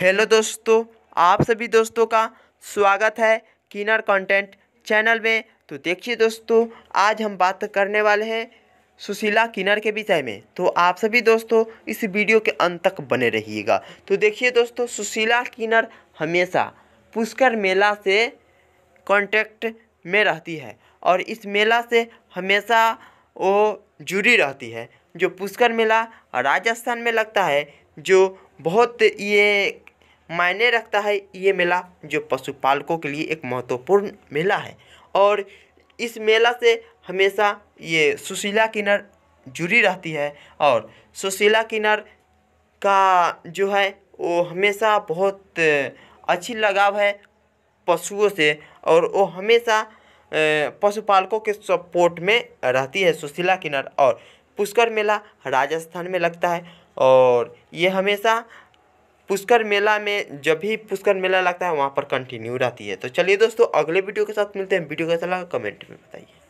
hello दोस्तों आप सभी दोस्तों का स्वागत है किनर कंटेंट चैनल में तो देखिए दोस्तों आज हम बात करने वाले हैं सुशीला किनर के विषय में तो आप सभी दोस्तों इस वीडियो के अंत तक बने रहिएगा तो देखिए दोस्तों सुशीला किनर हमेशा पुष्कर मेला से कांटेक्ट में रहती है और इस मेला से हमेशा वो जुड़ी रहती है जो पुष्कर मेला राजस्थान में लगता है जो बहुत ये मायने रखता है ये मेला जो पशुपालकों के लिए एक महत्वपूर्ण मेला है और इस मेला से हमेशा ये सुशीला किन्नर जुड़ी रहती है और सुशीला किन्नर का जो है वो हमेशा बहुत अच्छी लगाव है पशुओं से और वो हमेशा पशुपालकों के सपोर्ट में रहती है सुशीला किन्नर और पुष्कर मेला राजस्थान में लगता है और ये हमेशा पुष्कर मेला में जब भी पुष्कर मेला लगता है वहाँ पर कंटिन्यू रहती है तो चलिए दोस्तों अगले वीडियो के साथ मिलते हैं वीडियो कैसा लगा कमेंट में बताइए